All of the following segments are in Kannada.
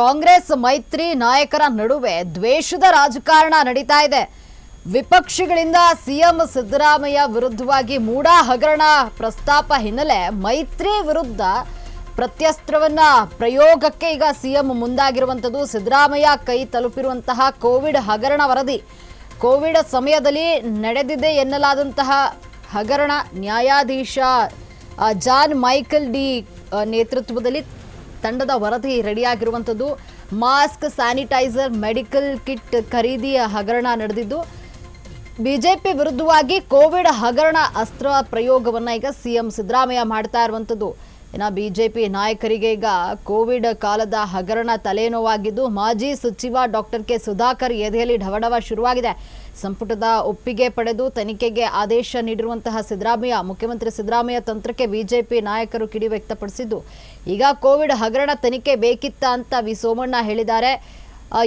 ಕಾಂಗ್ರೆಸ್ ಮೈತ್ರಿ ನಾಯಕರ ನಡುವೆ ದ್ವೇಷದ ರಾಜಕಾರಣ ನಡೀತಾ ಇದೆ ವಿಪಕ್ಷಗಳಿಂದ ಸಿಎಂ ಸಿದ್ದರಾಮಯ್ಯ ವಿರುದ್ಧವಾಗಿ ಮೂಡಾ ಹಗರಣ ಪ್ರಸ್ತಾಪ ಹಿನ್ನೆಲೆ ಮೈತ್ರಿ ವಿರುದ್ಧ ಪ್ರತ್ಯಸ್ತ್ರವನ್ನ ಪ್ರಯೋಗಕ್ಕೆ ಈಗ ಸಿಎಂ ಮುಂದಾಗಿರುವಂಥದ್ದು ಸಿದ್ದರಾಮಯ್ಯ ಕೈ ತಲುಪಿರುವಂತಹ ಕೋವಿಡ್ ಹಗರಣ ವರದಿ ಕೋವಿಡ್ ಸಮಯದಲ್ಲಿ ನಡೆದಿದೆ ಎನ್ನಲಾದಂತಹ ಹಗರಣ ನ್ಯಾಯಾಧೀಶ ಜಾನ್ ಮೈಕಲ್ ಡಿ ನೇತೃತ್ವದಲ್ಲಿ ತಂಡದ ವರದಿ ರೆಡಿಯಾಗಿರುವಂಥದ್ದು ಮಾಸ್ಕ್ ಸ್ಯಾನಿಟೈಸರ್ ಮೆಡಿಕಲ್ ಕಿಟ್ ಖರೀದಿಯ ಹಗರಣ ನಡೆದಿದ್ದು ಬಿಜೆಪಿ ವಿರುದ್ಧವಾಗಿ ಕೋವಿಡ್ ಹಗರಣ ಅಸ್ತ್ರ ಪ್ರಯೋಗವನ್ನು ಈಗ ಸಿಎಂ ಸಿದ್ದರಾಮಯ್ಯ ಮಾಡ್ತಾ ಇರುವಂಥದ್ದು ಇನ್ನು ಬಿಜೆಪಿ ನಾಯಕರಿಗೆ ಈಗ ಕೋವಿಡ್ ಕಾಲದ ಹಗರಣ ತಲೆನೋವಾಗಿದ್ದು ಮಾಜಿ ಸಚಿವ ಡಾಕ್ಟರ್ ಕೆ ಸುಧಾಕರ್ ಎದೆಯಲ್ಲಿ ಢವಢವ ಶುರುವಾಗಿದೆ ಸಂಪುಟದ ಒಪ್ಪಿಗೆ ಪಡೆದು ತನಿಖೆಗೆ ಆದೇಶ ನೀಡಿರುವಂತಹ ಸಿದ್ದರಾಮಯ್ಯ ಮುಖ್ಯಮಂತ್ರಿ ಸಿದ್ದರಾಮಯ್ಯ ತಂತ್ರಕ್ಕೆ ಬಿಜೆಪಿ ನಾಯಕರು ಕಿಡಿ ವ್ಯಕ್ತಪಡಿಸಿದ್ದು ಈಗ ಕೋವಿಡ್ ಹಗರಣ ತನಿಖೆ ಬೇಕಿತ್ತ ಅಂತ ವಿ ಸೋಮಣ್ಣ ಹೇಳಿದ್ದಾರೆ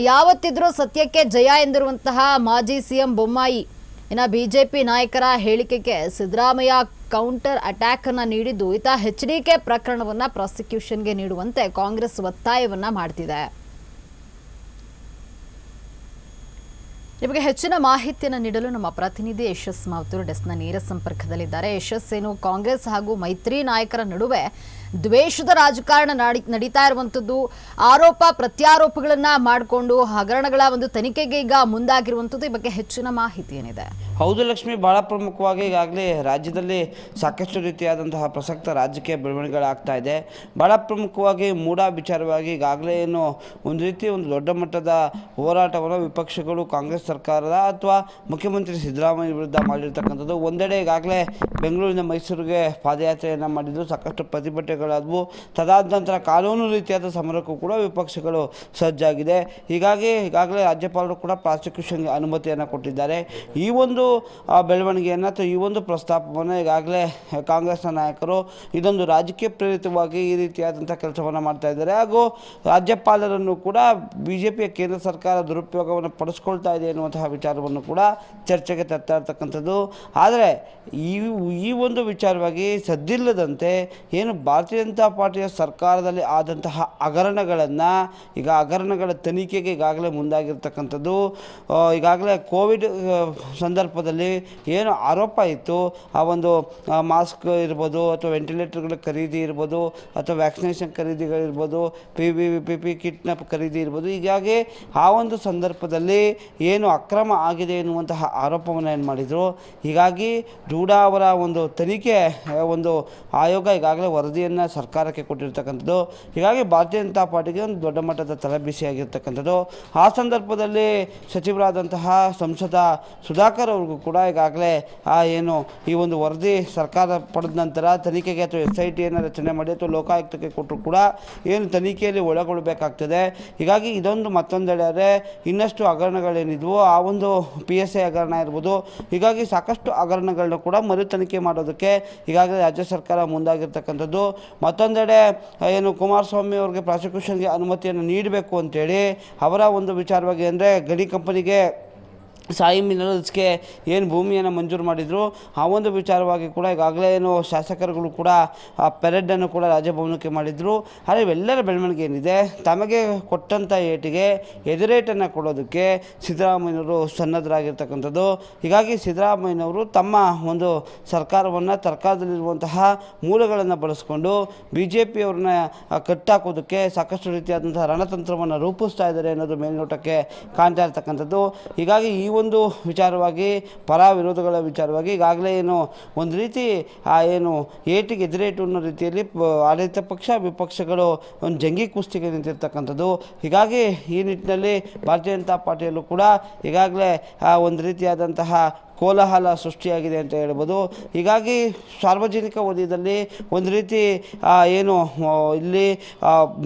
ಯಾವತ್ತಿದ್ರೂ ಸತ್ಯಕ್ಕೆ ಜಯ ಎಂದಿರುವಂತಹ ಮಾಜಿ ಸಿಎಂ ಬೊಮ್ಮಾಯಿ ಇನ್ನು ಬಿಜೆಪಿ ನಾಯಕರ ಹೇಳಿಕೆಗೆ ಸಿದ್ದರಾಮಯ್ಯ ಕೌಂಟರ್ ಅಟ್ಯಾಕ್ ಅನ್ನ ನೀಡಿದ್ದು ಇತ ಎಚ್ ಡಿ ಕೆ ಪ್ರಕರಣವನ್ನ ಪ್ರಾಸಿಕ್ಯೂಷನ್ಗೆ ನೀಡುವಂತೆ ಕಾಂಗ್ರೆಸ್ ಒತ್ತಾಯವನ್ನ ಮಾಡ್ತಿದೆ ನಿಮಗೆ ಹೆಚ್ಚಿನ ಮಾಹಿತಿಯನ್ನು ನೀಡಲು ನಮ್ಮ ಪ್ರತಿನಿಧಿ ಯಶಸ್ ಮಾವತೂರು ಡೆಸ್ನ ನೇರ ಸಂಪರ್ಕದಲ್ಲಿದ್ದಾರೆ ಯಶಸ್ ಏನು ಕಾಂಗ್ರೆಸ್ ಹಾಗೂ ಮೈತ್ರಿ ನಾಯಕರ ನಡುವೆ ದ್ವೇಷದ ರಾಜಕಾರಣ ನಡಿ ನಡೀತಾ ಇರುವಂಥದ್ದು ಆರೋಪ ಪ್ರತ್ಯಾರೋಪಗಳನ್ನ ಮಾಡಿಕೊಂಡು ಹಗರಣಗಳ ಒಂದು ತನಿಖೆಗೆ ಈಗ ಮುಂದಾಗಿರುವಂಥದ್ದು ಈ ಬಗ್ಗೆ ಹೆಚ್ಚಿನ ಮಾಹಿತಿ ಏನಿದೆ ಹೌದು ಲಕ್ಷ್ಮಿ ಬಹಳ ಪ್ರಮುಖವಾಗಿ ಈಗಾಗಲೇ ರಾಜ್ಯದಲ್ಲಿ ಸಾಕಷ್ಟು ರೀತಿಯಾದಂತಹ ಪ್ರಸಕ್ತ ರಾಜಕೀಯ ಬೆಳವಣಿಗೆಗಳಾಗ್ತಾ ಇದೆ ಬಹಳ ಪ್ರಮುಖವಾಗಿ ಮೂಡಾ ವಿಚಾರವಾಗಿ ಈಗಾಗಲೇ ಏನು ಒಂದು ರೀತಿ ಒಂದು ದೊಡ್ಡ ಮಟ್ಟದ ಹೋರಾಟವನ್ನು ವಿಪಕ್ಷಗಳು ಕಾಂಗ್ರೆಸ್ ಸರ್ಕಾರದ ಅಥವಾ ಮುಖ್ಯಮಂತ್ರಿ ಸಿದ್ದರಾಮಯ್ಯ ವಿರುದ್ಧ ಮಾಡಿರ್ತಕ್ಕಂಥದ್ದು ಒಂದೆಡೆ ಈಗಾಗಲೇ ಬೆಂಗಳೂರಿನ ಮೈಸೂರಿಗೆ ಪಾದಯಾತ್ರೆಯನ್ನು ಮಾಡಿದ್ದು ಸಾಕಷ್ಟು ಪ್ರತಿಭಟನೆಗಳಾದವು ತದಾದ ನಂತರ ಕಾನೂನು ರೀತಿಯಾದ ಸಮರಕ್ಕೂ ಕೂಡ ವಿಪಕ್ಷಗಳು ಸಜ್ಜಾಗಿದೆ ಹೀಗಾಗಿ ಈಗಾಗಲೇ ರಾಜ್ಯಪಾಲರು ಕೂಡ ಪ್ರಾಸಿಕ್ಯೂಷನ್ಗೆ ಅನುಮತಿಯನ್ನು ಕೊಟ್ಟಿದ್ದಾರೆ ಈ ಒಂದು ಬೆಳವಣಿಗೆಯನ್ನು ಅಥವಾ ಈ ಒಂದು ಪ್ರಸ್ತಾಪವನ್ನು ಈಗಾಗಲೇ ಕಾಂಗ್ರೆಸ್ನ ನಾಯಕರು ಇದೊಂದು ರಾಜಕೀಯ ಪ್ರೇರಿತವಾಗಿ ಈ ರೀತಿಯಾದಂಥ ಕೆಲಸವನ್ನು ಮಾಡ್ತಾ ಇದ್ದಾರೆ ಹಾಗೂ ರಾಜ್ಯಪಾಲರನ್ನು ಕೂಡ ಬಿ ಜೆ ಪಿಯ ಕೇಂದ್ರ ಸರ್ಕಾರ ದುರುಪಯೋಗವನ್ನು ಪಡಿಸ್ಕೊಳ್ತಾ ಇದೆ ಎನ್ನುವಂತಹ ವಿಚಾರವನ್ನು ಕೂಡ ಚರ್ಚೆಗೆ ತರ್ತಾ ಇರ್ತಕ್ಕಂಥದ್ದು ಆದರೆ ಈ ಈ ಒಂದು ವಿಚಾರವಾಗಿ ಸದ್ದಿಲ್ಲದಂತೆ ಏನು ಭಾರತೀಯ ಜನತಾ ಪಾರ್ಟಿಯ ಸರ್ಕಾರದಲ್ಲಿ ಆದಂತಹ ಹಗರಣಗಳನ್ನು ಈಗ ಹಗರಣಗಳ ತನಿಖೆಗೆ ಈಗಾಗಲೇ ಮುಂದಾಗಿರ್ತಕ್ಕಂಥದ್ದು ಈಗಾಗಲೇ ಕೋವಿಡ್ ಸಂದರ್ಭದಲ್ಲಿ ಏನು ಆರೋಪ ಇತ್ತು ಆ ಒಂದು ಮಾಸ್ಕ್ ಇರ್ಬೋದು ಅಥವಾ ವೆಂಟಿಲೇಟರ್ಗಳ ಖರೀದಿ ಇರ್ಬೋದು ಅಥವಾ ವ್ಯಾಕ್ಸಿನೇಷನ್ ಖರೀದಿಗಳಿರ್ಬೋದು ಪಿ ವಿ ಪಿ ಪಿ ಕಿಟ್ನ ಖರೀದಿ ಇರ್ಬೋದು ಹೀಗಾಗಿ ಆ ಒಂದು ಸಂದರ್ಭದಲ್ಲಿ ಏನು ಏನು ಅಕ್ರಮ ಆಗಿದೆ ಎನ್ನುವಂತಹ ಆರೋಪವನ್ನು ಏನು ಮಾಡಿದರು ಹೀಗಾಗಿ ಡೂಡಾ ಅವರ ಒಂದು ತನಿಖೆ ಒಂದು ಆಯೋಗ ಈಗಾಗಲೇ ವರದಿಯನ್ನು ಸರ್ಕಾರಕ್ಕೆ ಕೊಟ್ಟಿರ್ತಕ್ಕಂಥದ್ದು ಹೀಗಾಗಿ ಭಾರತೀಯ ಜನತಾ ಪಾರ್ಟಿಗೆ ಒಂದು ದೊಡ್ಡ ಮಟ್ಟದ ತಲೆಬಿಸಿಯಾಗಿರ್ತಕ್ಕಂಥದ್ದು ಆ ಸಂದರ್ಭದಲ್ಲಿ ಸಚಿವರಾದಂತಹ ಸಂಸದ ಸುಧಾಕರ್ ಅವ್ರಿಗೂ ಕೂಡ ಈಗಾಗಲೇ ಆ ಏನು ಈ ಒಂದು ವರದಿ ಸರ್ಕಾರ ಪಡೆದ ನಂತರ ತನಿಖೆಗೆ ಅಥವಾ ಎಸ್ ಐ ಟಿಯನ್ನು ರಚನೆ ಮಾಡಿ ಅಥವಾ ಲೋಕಾಯುಕ್ತಕ್ಕೆ ಕೊಟ್ಟರು ಕೂಡ ಏನು ತನಿಖೆಯಲ್ಲಿ ಒಳಗೊಳ್ಳಬೇಕಾಗ್ತದೆ ಹೀಗಾಗಿ ಇದೊಂದು ಮತ್ತೊಂದೆಡೆ ಇನ್ನಷ್ಟು ಹಗರಣಗಳೇನಿದ್ವು ಆ ಒಂದು ಪಿ ಎಸ್ ಐ ಹಗರಣ ಇರ್ಬೋದು ಹೀಗಾಗಿ ಸಾಕಷ್ಟು ಹಗರಣಗಳನ್ನ ಕೂಡ ಮರು ತನಿಖೆ ಮಾಡೋದಕ್ಕೆ ಈಗಾಗಲೇ ರಾಜ್ಯ ಸರ್ಕಾರ ಮುಂದಾಗಿರ್ತಕ್ಕಂಥದ್ದು ಮತ್ತೊಂದೆಡೆ ಏನು ಕುಮಾರಸ್ವಾಮಿ ಅವರಿಗೆ ಪ್ರಾಸಿಕ್ಯೂಷನ್ಗೆ ಅನುಮತಿಯನ್ನು ನೀಡಬೇಕು ಅಂತೇಳಿ ಅವರ ಒಂದು ವಿಚಾರವಾಗಿ ಅಂದರೆ ಗಡಿ ಕಂಪನಿಗೆ ಸಾಯಿ ಮಿನರಲ್ಸ್ಗೆ ಏನು ಭೂಮಿಯನ್ನು ಮಂಜೂರು ಮಾಡಿದರು ಆ ಒಂದು ವಿಚಾರವಾಗಿ ಕೂಡ ಈಗಾಗಲೇ ಏನು ಶಾಸಕರುಗಳು ಕೂಡ ಆ ಪೆರೇಡನ್ನು ಕೂಡ ರಾಜಭವನಕ್ಕೆ ಮಾಡಿದರು ಆದರೆ ಇವೆಲ್ಲರ ಬೆಳವಣಿಗೆ ಏನಿದೆ ತಮಗೆ ಕೊಟ್ಟಂಥ ಏಟಿಗೆ ಎದುರೇಟನ್ನು ಕೊಡೋದಕ್ಕೆ ಸಿದ್ದರಾಮಯ್ಯವರು ಸನ್ನದ್ಧರಾಗಿರ್ತಕ್ಕಂಥದ್ದು ಹೀಗಾಗಿ ಸಿದ್ದರಾಮಯ್ಯನವರು ತಮ್ಮ ಒಂದು ಸರ್ಕಾರವನ್ನು ಸರ್ಕಾರದಲ್ಲಿರುವಂತಹ ಮೂಲಗಳನ್ನು ಬಳಸಿಕೊಂಡು ಬಿ ಜೆ ಪಿಯವ್ರನ್ನ ಕಟ್ಟಾಕೋದಕ್ಕೆ ಸಾಕಷ್ಟು ರೀತಿಯಾದಂತಹ ರಣತಂತ್ರವನ್ನು ರೂಪಿಸ್ತಾ ಇದ್ದಾರೆ ಅನ್ನೋದು ಮೇಲ್ನೋಟಕ್ಕೆ ಕಾಣ್ತಾ ಇರ್ತಕ್ಕಂಥದ್ದು ಹೀಗಾಗಿ ಈ ಒಂದು ವಿಚಾರವಾಗಿ ಪರ ವಿರೋಧಗಳ ವಿಚಾರವಾಗಿ ಈಗಾಗಲೇ ಏನು ಒಂದು ರೀತಿ ಆ ಏನು ಏಟಿಗೆ ಎದುರೇಟು ಅನ್ನೋ ರೀತಿಯಲ್ಲಿ ಆಡಳಿತ ಪಕ್ಷ ವಿಪಕ್ಷಗಳು ಒಂದು ಜಂಗಿ ಕುಸ್ತಿಗೆ ನಿಂತಿರ್ತಕ್ಕಂಥದ್ದು ಹೀಗಾಗಿ ಈ ನಿಟ್ಟಿನಲ್ಲಿ ಭಾರತೀಯ ಜನತಾ ಪಾರ್ಟಿಯಲ್ಲೂ ಕೂಡ ಈಗಾಗಲೇ ಒಂದು ರೀತಿಯಾದಂತಹ ಕೋಲಾಹಲ ಸೃಷ್ಟಿಯಾಗಿದೆ ಅಂತ ಹೇಳ್ಬೋದು ಹೀಗಾಗಿ ಸಾರ್ವಜನಿಕ ವಲಯದಲ್ಲಿ ಒಂದು ರೀತಿ ಏನು ಇಲ್ಲಿ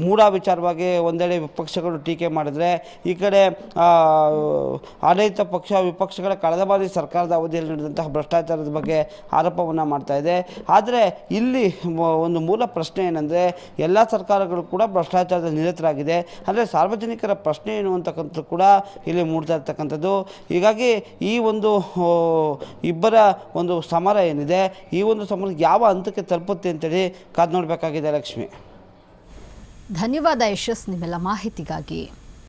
ಮೂಢ ವಿಚಾರವಾಗಿ ಒಂದೆಡೆ ವಿಪಕ್ಷಗಳು ಟೀಕೆ ಮಾಡಿದರೆ ಈ ಕಡೆ ಆಡಳಿತ ಪಕ್ಷ ವಿಪಕ್ಷಗಳ ಕಳೆದ ಬಾರಿ ಸರ್ಕಾರದ ಅವಧಿಯಲ್ಲಿ ನಡೆದಂತಹ ಭ್ರಷ್ಟಾಚಾರದ ಬಗ್ಗೆ ಆರೋಪವನ್ನು ಮಾಡ್ತಾಯಿದೆ ಆದರೆ ಇಲ್ಲಿ ಒಂದು ಮೂಲ ಪ್ರಶ್ನೆ ಏನಂದರೆ ಎಲ್ಲ ಸರ್ಕಾರಗಳು ಕೂಡ ಭ್ರಷ್ಟಾಚಾರದ ನಿರತರಾಗಿದೆ ಅಂದರೆ ಸಾರ್ವಜನಿಕರ ಪ್ರಶ್ನೆ ಏನು ಅಂತಕ್ಕಂಥದ್ದು ಕೂಡ ಇಲ್ಲಿ ಮೂಡ್ತಾ ಇರ್ತಕ್ಕಂಥದ್ದು ಹೀಗಾಗಿ ಈ ಒಂದು ಇಬ್ಬರ ಒಂದು ಸಮರ ಏನಿದೆ ಈ ಒಂದು ಸಮರ ಯಾವ ಹಂತಕ್ಕೆ ತಲುಪುತ್ತೆ ಅಂತೇಳಿ ಕಾದು ನೋಡಬೇಕಾಗಿದೆ ಲಕ್ಷ್ಮಿ ಧನ್ಯವಾದ ಯಶಸ್ ನಿಮ್ಮೆಲ್ಲ ಮಾಹಿತಿಗಾಗಿ